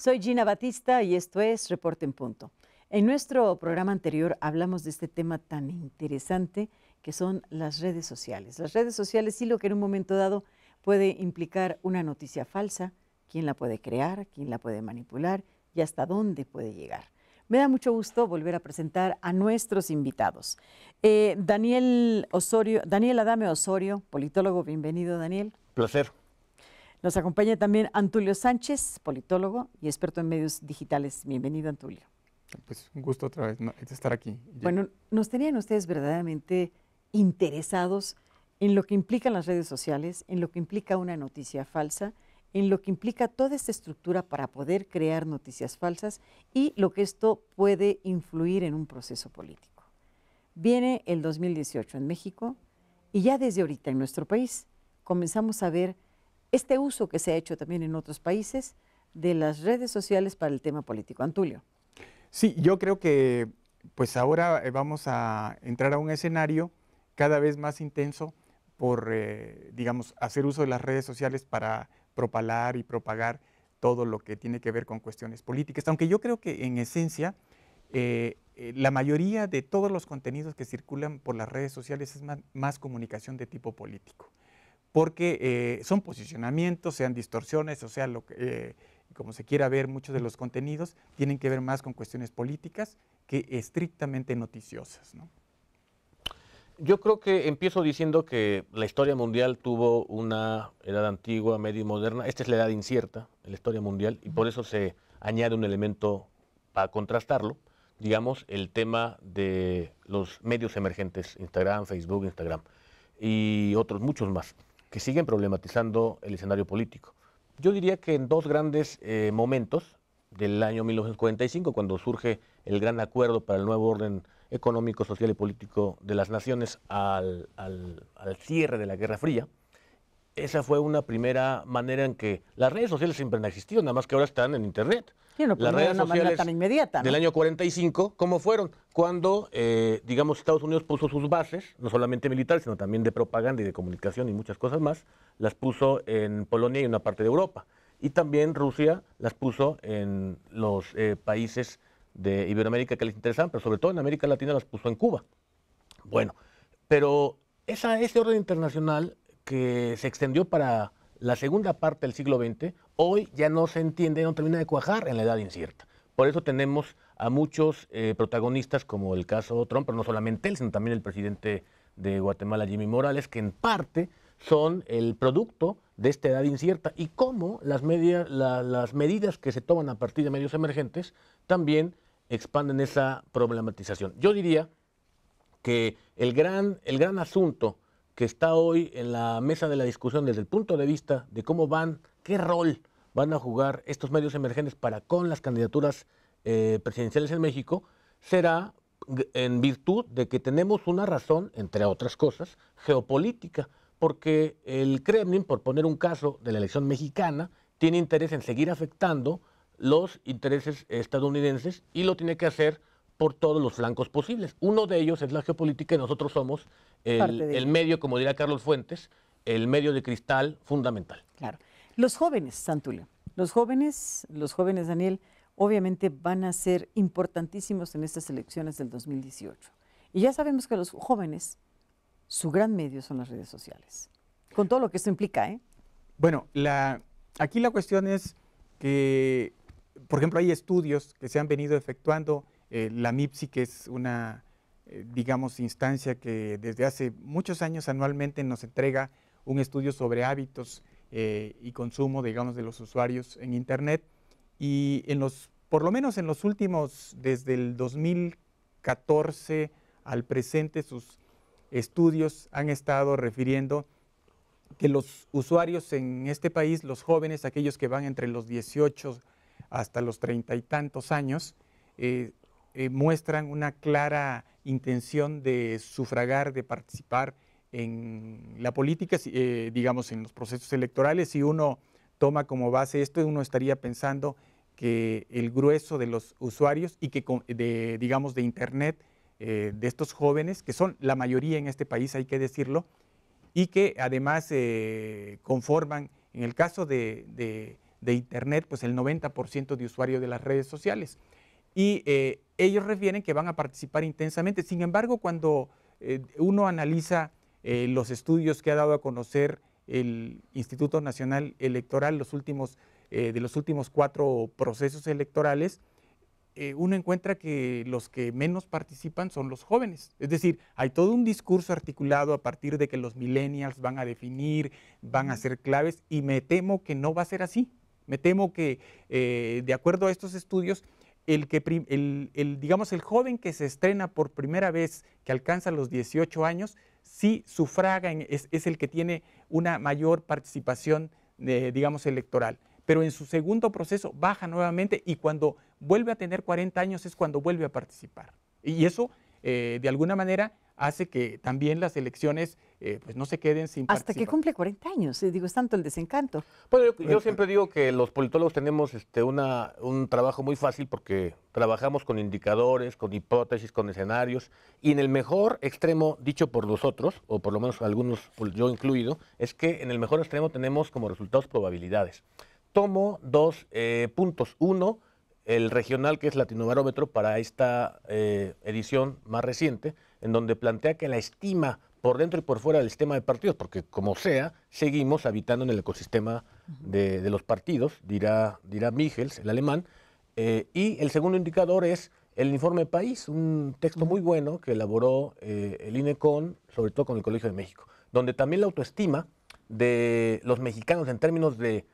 Soy Gina Batista y esto es Reporte en Punto. En nuestro programa anterior hablamos de este tema tan interesante que son las redes sociales. Las redes sociales y lo que en un momento dado puede implicar una noticia falsa, quién la puede crear, quién la puede manipular y hasta dónde puede llegar. Me da mucho gusto volver a presentar a nuestros invitados. Eh, Daniel Osorio, Daniel Adame Osorio, politólogo, bienvenido Daniel. Placer. Nos acompaña también Antulio Sánchez, politólogo y experto en medios digitales. Bienvenido, Antulio. Pues un gusto otra vez estar aquí. Bueno, nos tenían ustedes verdaderamente interesados en lo que implican las redes sociales, en lo que implica una noticia falsa, en lo que implica toda esta estructura para poder crear noticias falsas y lo que esto puede influir en un proceso político. Viene el 2018 en México y ya desde ahorita en nuestro país comenzamos a ver este uso que se ha hecho también en otros países de las redes sociales para el tema político. Antulio. Sí, yo creo que pues ahora eh, vamos a entrar a un escenario cada vez más intenso por, eh, digamos, hacer uso de las redes sociales para propalar y propagar todo lo que tiene que ver con cuestiones políticas. Aunque yo creo que en esencia eh, la mayoría de todos los contenidos que circulan por las redes sociales es más comunicación de tipo político porque eh, son posicionamientos, sean distorsiones, o sea, lo que, eh, como se quiera ver, muchos de los contenidos tienen que ver más con cuestiones políticas que estrictamente noticiosas. Yo creo que empiezo diciendo que la historia mundial tuvo una edad antigua, media y moderna. Esta es la edad incierta la historia mundial y por eso se añade un elemento para contrastarlo, digamos, el tema de los medios emergentes, Instagram, Facebook, Instagram y otros muchos más que siguen problematizando el escenario político. Yo diría que en dos grandes eh, momentos del año 1945, cuando surge el gran acuerdo para el nuevo orden económico, social y político de las naciones al cierre de la Guerra Fría, esa fue una primera manera en que las redes sociales siempre han existido, nada más que ahora están en Internet. Sí, pues las redes sociales tan inmediata, del año 45, ¿cómo fueron? Cuando, eh, digamos, Estados Unidos puso sus bases, no solamente militares, sino también de propaganda y de comunicación y muchas cosas más, las puso en Polonia y una parte de Europa. Y también Rusia las puso en los eh, países de Iberoamérica que les interesan pero sobre todo en América Latina las puso en Cuba. Bueno, pero esa, ese orden internacional que se extendió para la segunda parte del siglo XX, hoy ya no se entiende, no termina de cuajar en la edad incierta. Por eso tenemos a muchos eh, protagonistas, como el caso Trump, pero no solamente él, sino también el presidente de Guatemala, Jimmy Morales, que en parte son el producto de esta edad incierta y cómo las, las medidas que se toman a partir de medios emergentes también expanden esa problematización. Yo diría que el gran, el gran asunto que está hoy en la mesa de la discusión desde el punto de vista de cómo van, qué rol van a jugar estos medios emergentes para con las candidaturas eh, presidenciales en México, será en virtud de que tenemos una razón, entre otras cosas, geopolítica, porque el Kremlin, por poner un caso de la elección mexicana, tiene interés en seguir afectando los intereses estadounidenses y lo tiene que hacer por todos los flancos posibles. Uno de ellos es la geopolítica y nosotros somos el, medio, como dirá Carlos Fuentes, el medio de cristal fundamental. Claro. Los jóvenes, Santulio, los jóvenes, los jóvenes, Daniel, obviamente van a ser importantísimos en estas elecciones del 2018. Y ya sabemos que los jóvenes, su gran medio son las redes sociales, con todo lo que esto implica. ¿eh? Bueno, la, aquí la cuestión es que, por ejemplo, hay estudios que se han venido efectuando eh, la MIPSI, que es una, eh, digamos, instancia que desde hace muchos años anualmente nos entrega un estudio sobre hábitos eh, y consumo, digamos, de los usuarios en Internet. Y en los, por lo menos en los últimos, desde el 2014 al presente, sus estudios han estado refiriendo que los usuarios en este país, los jóvenes, aquellos que van entre los 18 hasta los treinta y tantos años, eh, eh, muestran una clara intención de sufragar, de participar en la política, eh, digamos, en los procesos electorales. Si uno toma como base esto, uno estaría pensando que el grueso de los usuarios y que, de, digamos, de Internet, eh, de estos jóvenes, que son la mayoría en este país, hay que decirlo, y que además conforman, en el caso de, de Internet, pues el 90% de usuarios de las redes sociales y eh, ellos refieren que van a participar intensamente. Sin embargo, cuando eh, uno analiza eh, los estudios que ha dado a conocer el Instituto Nacional Electoral los últimos, de los últimos cuatro procesos electorales, uno encuentra que los que menos participan son los jóvenes. Es decir, hay todo un discurso articulado a partir de que los millennials van a definir, van a ser claves, y me temo que no va a ser así. Me temo que, de acuerdo a estos estudios, el, que, el, digamos, el joven que se estrena por primera vez, que alcanza los 18 años, sí sufraga, es, el que tiene una mayor participación, digamos, electoral. Pero en su segundo proceso baja nuevamente y cuando vuelve a tener 40 años es cuando vuelve a participar. Y eso, eh, de alguna manera, hace que también las elecciones eh, pues no se queden sin Hasta que cumple 40 años, eh, digo, es tanto el desencanto. Pues, bueno, yo, siempre digo que los politólogos tenemos este, una, un trabajo muy fácil porque trabajamos con indicadores, con hipótesis, con escenarios, y en el mejor extremo, dicho por nosotros, o por lo menos algunos, pues, yo incluido, es que en el mejor extremo tenemos como resultados probabilidades. Tomo dos eh, puntos. Uno, el regional que es Latinobarómetro para esta edición más reciente, en donde plantea que la estima por dentro y por fuera del sistema de partidos, porque como sea, seguimos habitando en el ecosistema de, los partidos, dirá, dirá Michels, el alemán. Eh, y el segundo indicador es el informe país, un texto muy bueno que elaboró eh, el INECON, sobre todo con el Colegio de México, donde también la autoestima de los mexicanos en términos de,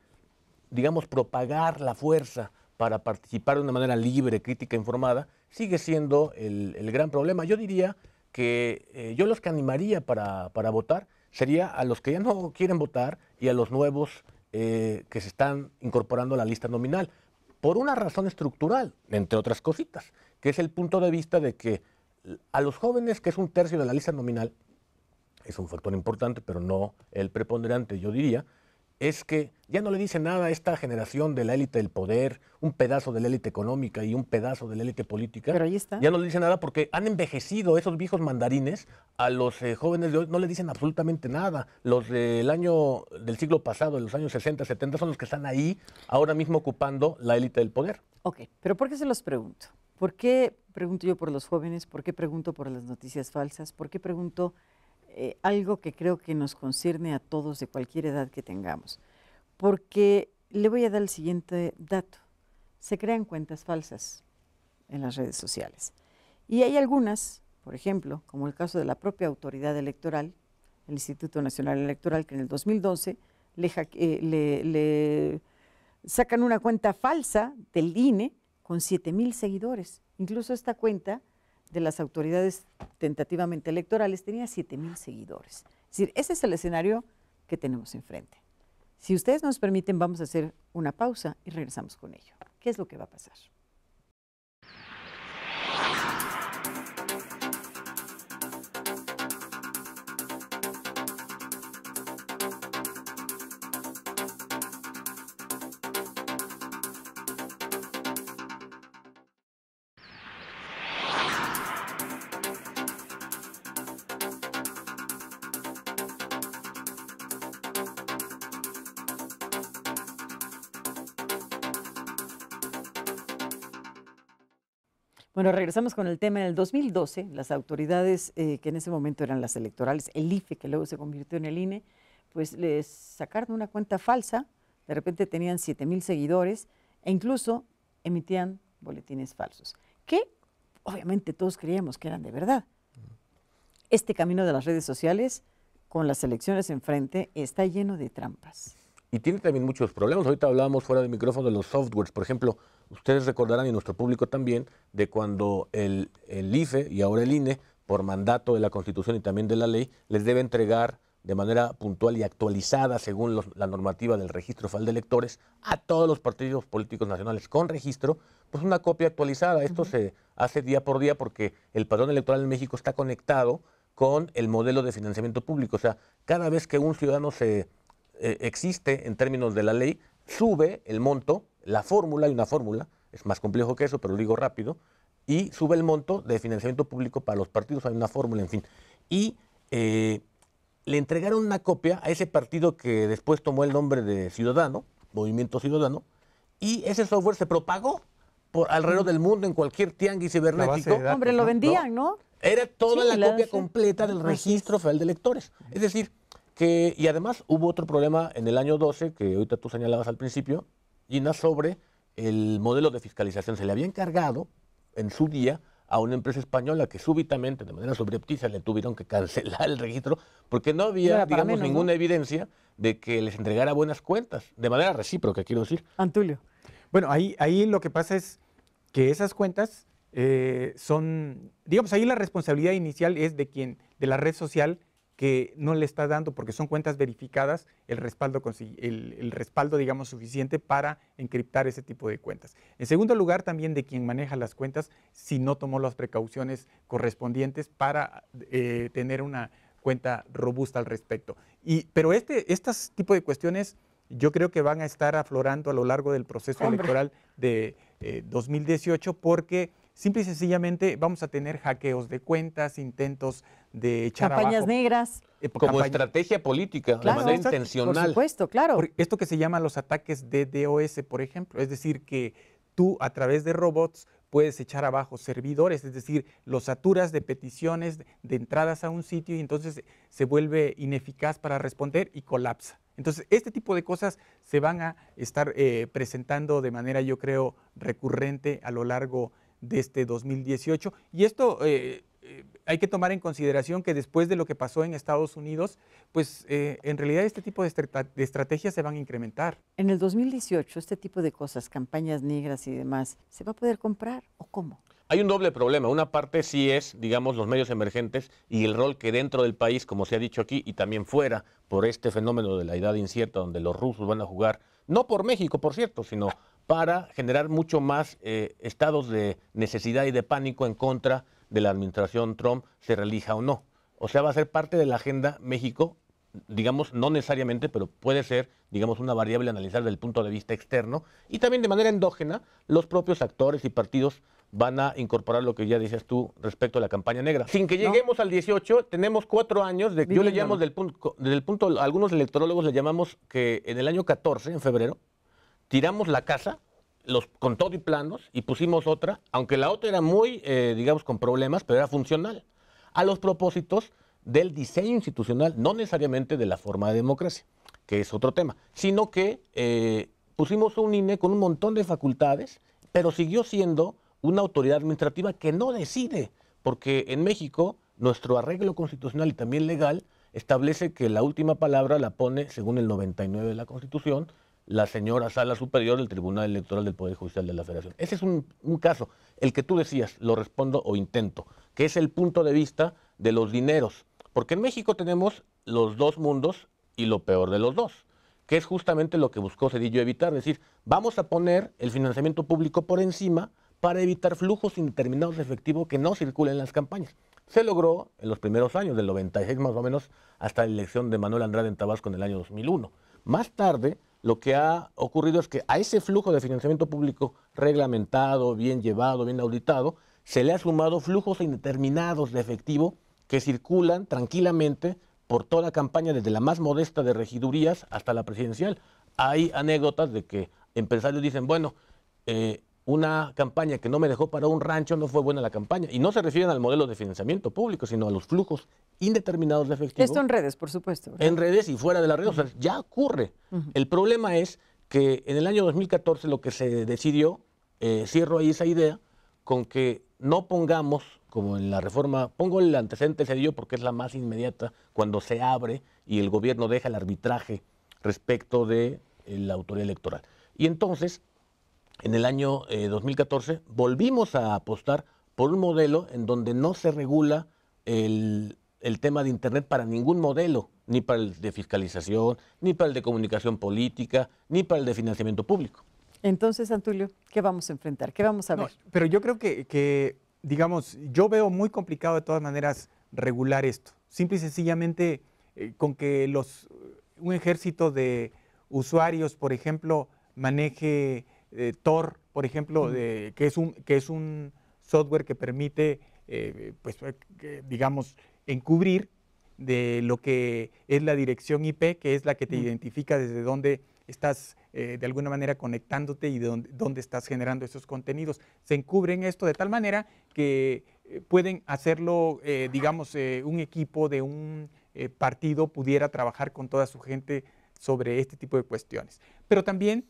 digamos, propagar la fuerza para participar de una manera libre, crítica, informada, sigue siendo el, el gran problema. Yo diría que eh, yo los que animaría para, para, votar sería a los que ya no quieren votar y a los nuevos eh, que se están incorporando a la lista nominal, por una razón estructural, entre otras cositas, que es el punto de vista de que a los jóvenes, que es un tercio de la lista nominal, es un factor importante, pero no el preponderante, yo diría, es que ya no le dice nada a esta generación de la élite del poder, un pedazo de la élite económica y un pedazo de la élite política. Pero ahí está. Ya no le dice nada porque han envejecido esos viejos mandarines a los eh, jóvenes de hoy, no le dicen absolutamente nada. Los del año del siglo pasado, de los años 60, 70 son los que están ahí ahora mismo ocupando la élite del poder. Ok, pero ¿por qué se los pregunto? ¿Por qué pregunto yo por los jóvenes? ¿Por qué pregunto por las noticias falsas? ¿Por qué pregunto eh, algo que creo que nos concierne a todos de cualquier edad que tengamos, porque le voy a dar el siguiente dato. Se crean cuentas falsas en las redes sociales. Y hay algunas, por ejemplo, como el caso de la propia autoridad electoral, el Instituto Nacional Electoral, que en el 2012 eh, le, sacan una cuenta falsa del INE con 7000 seguidores. Incluso esta cuenta de las autoridades tentativamente electorales tenía siete mil seguidores. Es decir, ese es el escenario que tenemos enfrente. Si ustedes nos permiten, vamos a hacer una pausa y regresamos con ello. ¿Qué es lo que va a pasar? Bueno, regresamos con el tema. En el 2012, las autoridades eh, que en ese momento eran las electorales, el IFE, que luego se convirtió en el INE, pues les sacaron una cuenta falsa. De repente tenían 7 mil seguidores e incluso emitían boletines falsos, que obviamente todos creíamos que eran de verdad. Este camino de las redes sociales, con las elecciones enfrente, está lleno de trampas y tiene también muchos problemas. Ahorita hablábamos fuera del micrófono de los softwares. Por ejemplo, ustedes recordarán y nuestro público también de cuando el, el IFE y ahora el INE, por mandato de la Constitución y también de la ley, les debe entregar de manera puntual y actualizada según la normativa del registro FAL de electores a todos los partidos políticos nacionales con registro, pues una copia actualizada. Esto se hace día por día porque el padrón electoral en México está conectado con el modelo de financiamiento público. O sea, cada vez que un ciudadano se eh, existe en términos de la ley, sube el monto, la fórmula, hay una fórmula, es más complejo que eso, pero lo digo rápido, y sube el monto de financiamiento público para los partidos, hay una fórmula, en fin. Y eh, le entregaron una copia a ese partido que después tomó el nombre de Ciudadano, Movimiento Ciudadano, y ese software se propagó por alrededor mm. del mundo en cualquier tianguis cibernético. Hombre, lo vendían, ¿no? Era toda la copia completa del registro federal de electores. Es decir, y además hubo otro problema en el año 12, que ahorita tú señalabas al principio, Gina, sobre el modelo de fiscalización. Se le había encargado en su día a una empresa española que súbitamente, de manera sobrepticia, le tuvieron que cancelar el registro porque no había, digamos, ninguna evidencia de que les entregara buenas cuentas, de manera recíproca, quiero decir. Antulio. Bueno, ahí, ahí lo que pasa es que esas cuentas eh, son, digamos, ahí la responsabilidad inicial es de quien, de la red social que no le está dando, porque son cuentas verificadas, el respaldo, el, el respaldo, digamos, suficiente para encriptar ese tipo de cuentas. En segundo lugar, también de quien maneja las cuentas, si no tomó las precauciones correspondientes para eh, tener una cuenta robusta al respecto. Y, pero este, estas tipo de cuestiones yo creo que van a estar aflorando a lo largo del proceso electoral de 2018 eh, porque simple y sencillamente vamos a tener hackeos de cuentas, intentos de echar Campañas negras. Eh, Como estrategia política, de manera intencional. Por supuesto, claro. esto que se llama los ataques de DOS, por ejemplo, es decir, que tú a través de robots puedes echar abajo servidores, es decir, los saturas de peticiones, de entradas a un sitio y entonces se vuelve ineficaz para responder y colapsa. Entonces, este tipo de cosas se van a estar eh, presentando de manera, yo creo, recurrente a lo largo de de este 2018. Y esto eh, eh, hay que tomar en consideración que después de lo que pasó en Estados Unidos, pues eh, en realidad este tipo de, de, estrategias se van a incrementar. En el 2018, este tipo de cosas, campañas negras y demás, ¿se va a poder comprar o cómo? Hay un doble problema. Una parte sí es, digamos, los medios emergentes y el rol que dentro del país, como se ha dicho aquí, y también fuera, por este fenómeno de la edad incierta, donde los rusos van a jugar, no por México, por cierto, sino para generar mucho más eh, estados de necesidad y de pánico en contra de la administración Trump, se relija o no. O sea, va a ser parte de la agenda México, digamos, no necesariamente, pero puede ser, digamos, una variable a analizar desde el punto de vista externo. Y también de manera endógena, los propios actores y partidos van a incorporar lo que ya dices tú respecto a la campaña negra. Sin que lleguemos al 18, tenemos cuatro años de, yo le llamo del punto, del punto, algunos electrólogos le llamamos que en el año 14, en febrero, tiramos la casa, los, con todo y planos, y pusimos otra, aunque la otra era muy, eh, digamos, con problemas, pero era funcional, a los propósitos del diseño institucional, no necesariamente de la forma de democracia, que es otro tema, sino que eh, pusimos un INE con un montón de facultades, pero siguió siendo una autoridad administrativa que no decide, porque en México nuestro arreglo constitucional y también legal establece que la última palabra la pone, según el 99 de la Constitución, la señora Sala Superior del Tribunal Electoral del Poder Judicial de la Federación. Ese es un, caso, el que tú decías, lo respondo o intento, que es el punto de vista de los dineros, porque en México tenemos los dos mundos y lo peor de los dos, que es justamente lo que buscó Cedillo evitar, es decir, vamos a poner el financiamiento público por encima para evitar flujos indeterminados de efectivo que no circulen en las campañas. Se logró en los primeros años, del 96 más o menos, hasta la elección de Manuel Andrade en Tabasco en el año 2001. Más tarde, lo que ha ocurrido es que a ese flujo de financiamiento público reglamentado, bien llevado, bien auditado, se le ha sumado flujos indeterminados de efectivo que circulan tranquilamente por toda la campaña, desde la más modesta de regidurías hasta la presidencial. Hay anécdotas de que empresarios dicen, bueno, eh, una campaña que no me dejó para un rancho no fue buena la campaña. Y no se refieren al modelo de financiamiento público, sino a los flujos indeterminados de efectivo. Esto en redes, por supuesto. En redes y fuera de las redes. O sea, ya ocurre. El problema es que en el año 2014 lo que se decidió, eh, cierro ahí esa idea, con que no pongamos, como en la reforma, pongo el antecedente dio porque es la más inmediata, cuando se abre y el gobierno deja el arbitraje respecto de eh, la autoridad electoral. Y entonces en el año 2014 eh, volvimos a apostar por un modelo en donde no se regula el, tema de Internet para ningún modelo, ni para el de fiscalización, ni para el de comunicación política, ni para el de financiamiento público. Entonces, Antulio, ¿qué vamos a enfrentar? ¿Qué vamos a ver? pero yo creo que, digamos, yo veo muy complicado de todas maneras regular esto. Simple y sencillamente eh, con que los, un ejército de usuarios, por ejemplo, maneje eh, Tor, por ejemplo, de, que, es un, que es un software que permite, eh, pues, eh, digamos, encubrir de lo que es la dirección IP, que es la que te identifica desde dónde estás de alguna manera conectándote y de dónde, estás generando esos contenidos. Se encubren esto de tal manera que pueden hacerlo, digamos, un equipo de un partido pudiera trabajar con toda su gente sobre este tipo de cuestiones. Pero también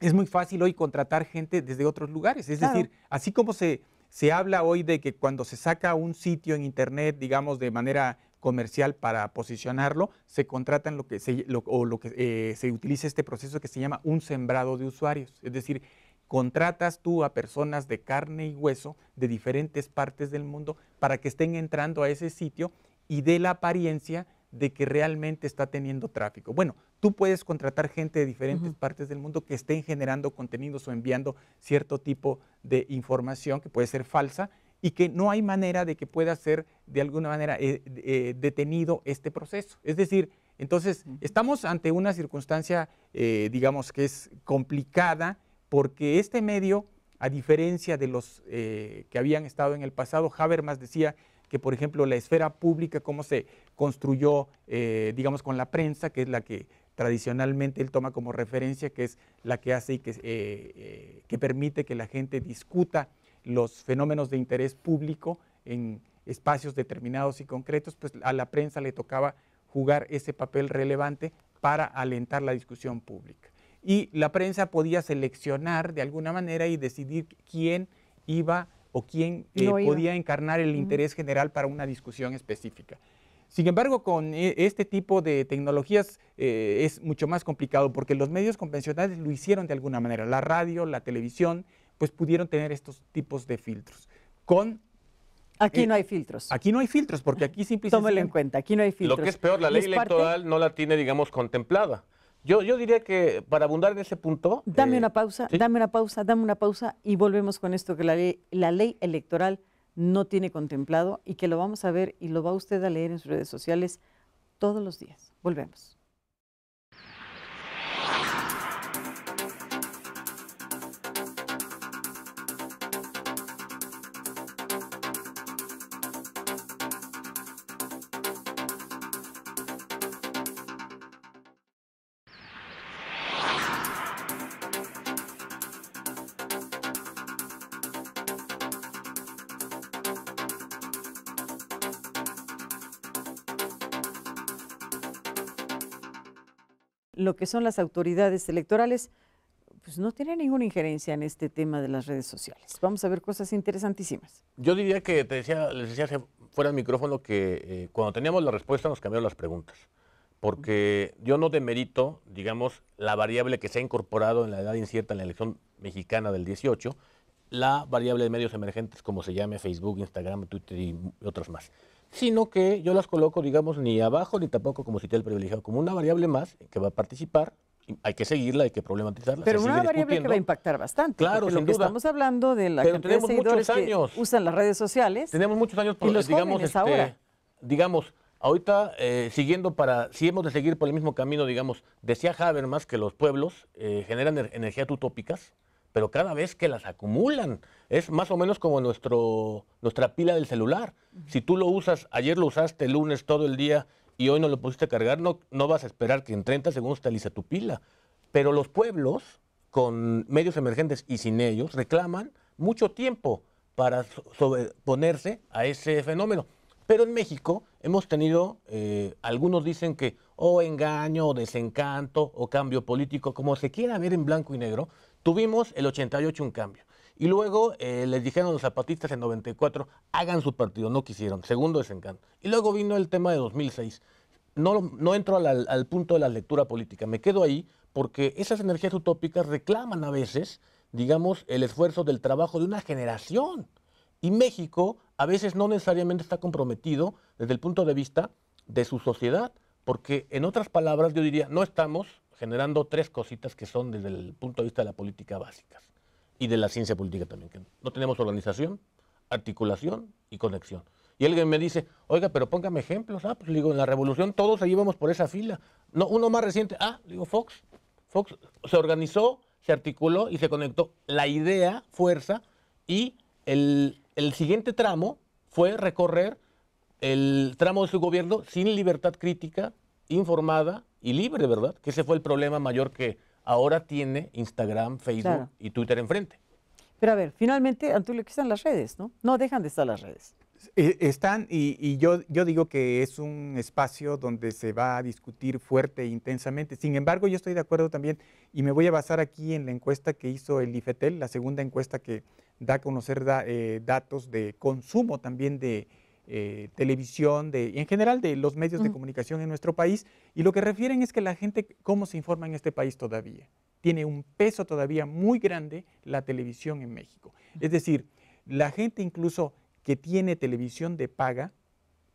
es muy fácil hoy contratar gente desde otros lugares. Es decir, así como se, se habla hoy de que cuando se saca un sitio en Internet, digamos, de manera comercial para posicionarlo, se contratan lo que se, lo, o que, eh, se utiliza este proceso que se llama un sembrado de usuarios. Es decir, contratas tú a personas de carne y hueso de diferentes partes del mundo para que estén entrando a ese sitio y dé la apariencia de que realmente está teniendo tráfico. Bueno, tú puedes contratar gente de diferentes partes del mundo que estén generando contenidos o enviando cierto tipo de información que puede ser falsa y que no hay manera de que pueda ser de alguna manera eh, eh, detenido este proceso. Es decir, entonces estamos ante una circunstancia, eh, digamos, que es complicada porque este medio, a diferencia de los que habían estado en el pasado, Habermas decía que, por ejemplo, la esfera pública, cómo se construyó, digamos, con la prensa, que es la que tradicionalmente él toma como referencia, que es la que hace y que, eh, eh, que permite que la gente discuta los fenómenos de interés público en espacios determinados y concretos, pues a la prensa le tocaba jugar ese papel relevante para alentar la discusión pública. Y la prensa podía seleccionar de alguna manera y decidir quién iba o quién eh, podía encarnar el interés general para una discusión específica. Sin embargo, con e, este tipo de tecnologías eh, es mucho más complicado porque los medios convencionales lo hicieron de alguna manera. La radio, la televisión, pues pudieron tener estos tipos de filtros. Con Aquí eh, no hay filtros. Aquí no hay filtros, porque aquí simplemente... Tómelo en cuenta, aquí no hay filtros. Lo que es peor, la ley electoral no la tiene, digamos, contemplada. Yo, yo diría que para abundar en ese punto... Dame eh, una pausa, dame una pausa, dame una pausa y volvemos con esto que la la ley electoral no tiene contemplado y que lo vamos a ver y lo va usted a leer en sus redes sociales todos los días. Volvemos. que son las autoridades electorales, pues no tiene ninguna injerencia en este tema de las redes sociales. Vamos a ver cosas interesantísimas. Yo diría que te decía, les decía fuera del micrófono que eh, cuando teníamos la respuesta nos cambiaron las preguntas. Porque yo no demerito, digamos, la variable que se ha incorporado en la edad incierta en la elección mexicana del 18, la variable de medios emergentes, como se llame Facebook, Instagram, Twitter y otros más sino que yo las coloco, digamos, ni abajo ni tampoco como si te el privilegiado, como una variable más que va a participar. Hay que seguirla, hay que problematizarla. Pero una variable que va a impactar bastante. Claro, sin Estamos hablando de la gente que usan las redes sociales. Tenemos muchos años, digamos, este, ahora. digamos, ahorita eh, siguiendo para, si hemos de seguir por el mismo camino, digamos, decía Habermas que los pueblos eh, generan energías utópicas, pero cada vez que las acumulan, es más o menos como nuestro, nuestra pila del celular. Si tú lo usas, ayer lo usaste lunes todo el día y hoy no lo pusiste a cargar, no, no vas a esperar que en 30 segundos te alice tu pila. Pero los pueblos, con medios emergentes y sin ellos, reclaman mucho tiempo para sobreponerse a ese fenómeno. Pero en México hemos tenido, eh, algunos dicen que o oh, engaño, o desencanto, o cambio político, como se quiera ver en blanco y negro, Tuvimos el 88 un cambio. Y luego eh, les dijeron a los zapatistas en 94, hagan su partido, no quisieron, segundo desencanto. Y luego vino el tema de 2006. No, no entro al, al punto de la lectura política, me quedo ahí porque esas energías utópicas reclaman a veces, digamos, el esfuerzo del trabajo de una generación. Y México a veces no necesariamente está comprometido desde el punto de vista de su sociedad, porque en otras palabras yo diría, no estamos generando tres cositas que son desde el punto de vista de la política básicas y de la ciencia política también, que no tenemos organización, articulación y conexión. Y alguien me dice, oiga, pero póngame ejemplos. Ah, pues le digo, en la revolución todos allí íbamos por esa fila. No, uno más reciente, ah, digo, Fox. Fox se organizó, se articuló y se conectó. La idea, fuerza, y el, el siguiente tramo fue recorrer el tramo de su gobierno sin libertad crítica, informada, y libre, ¿verdad? Que ese fue el problema mayor que ahora tiene Instagram, Facebook y Twitter enfrente. Pero a ver, finalmente, Antulio, aquí están las redes, ¿no? No dejan de estar las redes. E, están, y, yo, yo digo que es un espacio donde se va a discutir fuerte e intensamente. Sin embargo, yo estoy de acuerdo también, y me voy a basar aquí en la encuesta que hizo el IFETEL, la segunda encuesta que da a conocer eh, datos de consumo también de, eh, televisión, de, en general de los medios de comunicación en nuestro país, y lo que refieren es que la gente, cómo se informa en este país todavía. Tiene un peso todavía muy grande la televisión en México. Es decir, la gente incluso que tiene televisión de paga,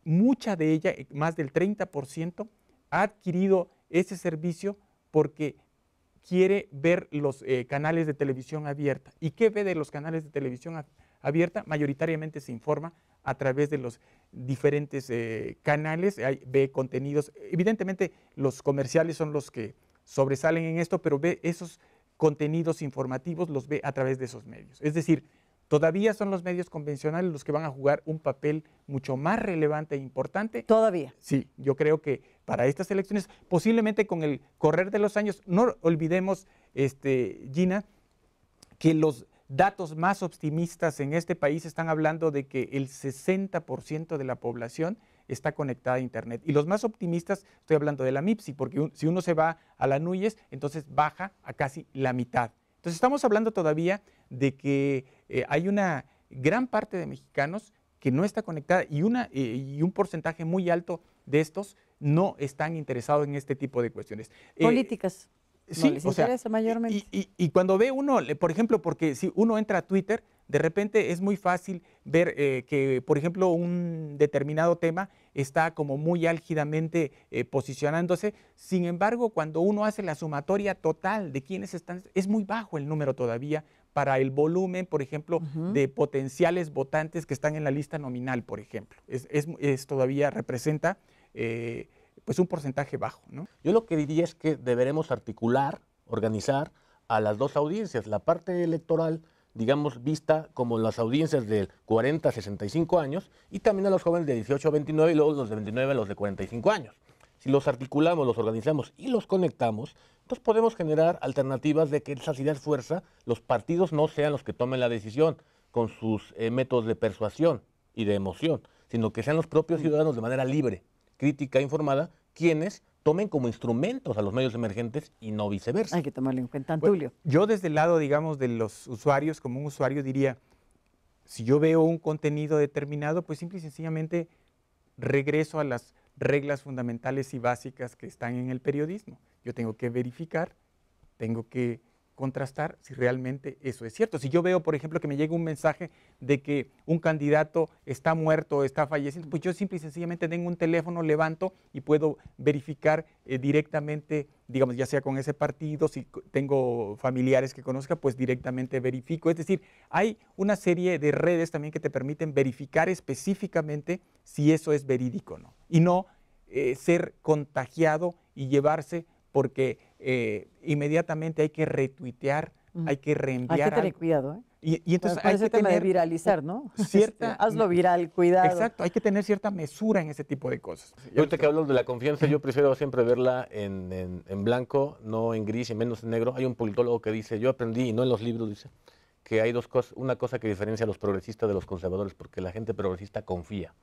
mucha de ella, eh, más del 30%, ha adquirido ese servicio porque quiere ver los eh, canales de televisión abierta. ¿Y qué ve de los canales de televisión abierta? Mayoritariamente se informa a través de los diferentes eh, canales, ve contenidos. Evidentemente los comerciales son los que sobresalen en esto, pero ve esos contenidos informativos, los ve a través de esos medios. Es decir, todavía son los medios convencionales los que van a jugar un papel mucho más relevante e importante. Todavía. Sí, yo creo que para estas elecciones, posiblemente con el correr de los años, no olvidemos, este, Gina, que los Datos más optimistas en este país están hablando de que el 60% de la población está conectada a Internet. Y los más optimistas, estoy hablando de la MIPSI, porque si uno se va a la NUYES, entonces baja a casi la mitad. Entonces estamos hablando todavía de que eh, hay una gran parte de mexicanos que no está conectada y, una, eh, y un porcentaje muy alto de estos no están interesados en este tipo de cuestiones. Eh, Políticas sí, o sea, mayormente. Y, cuando ve uno, por ejemplo, porque si uno entra a Twitter, de repente es muy fácil ver eh, que, por ejemplo, un determinado tema está como muy álgidamente eh, posicionándose. Sin embargo, cuando uno hace la sumatoria total de quienes están, es muy bajo el número todavía para el volumen, por ejemplo, de potenciales votantes que están en la lista nominal, por ejemplo. Es, es, todavía representa... Eh, pues un porcentaje bajo. ¿no? Yo lo que diría es que deberemos articular, organizar a las dos audiencias, la parte electoral, digamos, vista como las audiencias de 40 a 65 años y también a los jóvenes de 18 a 29 y luego los de 29 a los de 45 años. Si los articulamos, los organizamos y los conectamos, entonces pues, podemos generar alternativas de que esa de fuerza, los partidos no sean los que tomen la decisión con sus eh, métodos de persuasión y de emoción, sino que sean los propios mm. ciudadanos de manera libre, crítica informada, quienes tomen como instrumentos a los medios emergentes y no viceversa. Hay que tomarlo en cuenta, Antulio. yo desde el lado, digamos, de los usuarios, como un usuario diría, si yo veo un contenido determinado, pues simple y sencillamente regreso a las reglas fundamentales y básicas que están en el periodismo. Yo tengo que verificar, tengo que contrastar si realmente eso es cierto. Si yo veo, por ejemplo, que me llega un mensaje de que un candidato está muerto, o está falleciendo, pues yo simple y sencillamente tengo un teléfono, levanto y puedo verificar eh, directamente, digamos, ya sea con ese partido, si tengo familiares que conozca, pues directamente verifico. Es decir, hay una serie de redes también que te permiten verificar específicamente si eso es verídico o no. Y no eh, ser contagiado y llevarse porque eh, inmediatamente hay que retuitear, hay que reenviar. Hay que tener cuidado, ¿eh? Y, entonces hay ese tema de viralizar, ¿no? Este, cierta, hazlo viral, cuidado. Exacto, hay que tener cierta mesura en ese tipo de cosas. Y ahorita que hablo de la confianza, yo prefiero siempre verla en, en, blanco, no en gris y menos en negro. Hay un politólogo que dice, yo aprendí, y no en los libros, dice, que hay dos cosas, una cosa que diferencia a los progresistas de los conservadores, porque la gente progresista confía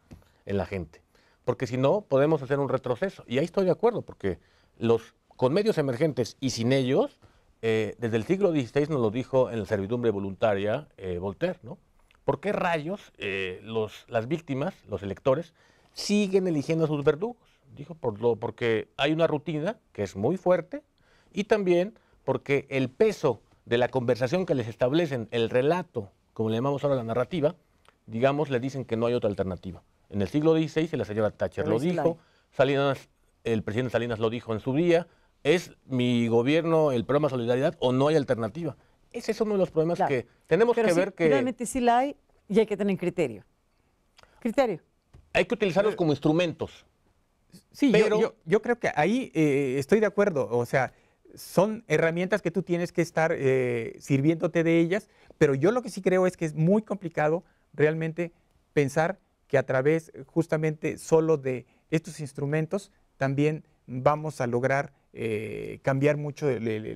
en la gente. Porque si no, podemos hacer un retroceso. Y ahí estoy de acuerdo, porque los con medios emergentes y sin ellos, eh, desde el siglo XVI nos lo dijo en la servidumbre voluntaria eh, Voltaire, ¿no? ¿Por qué rayos eh, las víctimas, los electores, siguen eligiendo a sus verdugos? Dijo, por lo, porque hay una rutina que es muy fuerte y también porque el peso de la conversación que les establecen, el relato, como le llamamos ahora la narrativa, digamos, le dicen que no hay otra alternativa. En el siglo XVI la señora Thatcher lo dijo, Salinas, el presidente Salinas lo dijo en su día, ¿Es mi gobierno el programa Solidaridad o no hay alternativa? Ese es uno de los problemas que tenemos que ver que... Realmente sí la hay y hay que tener criterio. Criterio. Hay que utilizarlos como instrumentos. Sí, Pero... yo, creo que ahí eh, estoy de acuerdo. O sea, son herramientas que tú tienes que estar eh, sirviéndote de ellas, pero yo lo que sí creo es que es muy complicado realmente pensar que a través justamente solo de estos instrumentos también vamos a lograr eh, cambiar mucho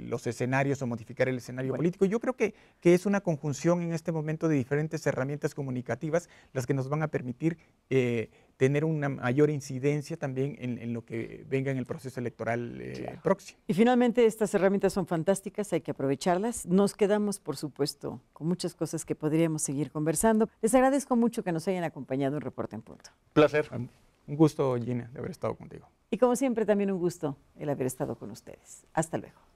los escenarios o modificar el escenario político. Yo creo que, que, es una conjunción en este momento de diferentes herramientas comunicativas las que nos van a permitir eh, tener una mayor incidencia también en, lo que venga en el proceso electoral eh, próximo. Y finalmente estas herramientas son fantásticas, hay que aprovecharlas. Nos quedamos, por supuesto, con muchas cosas que podríamos seguir conversando. Les agradezco mucho que nos hayan acompañado en Reporte en Punto. Placer. Un gusto, Gina, de haber estado contigo. Y como siempre, también un gusto el haber estado con ustedes. Hasta luego.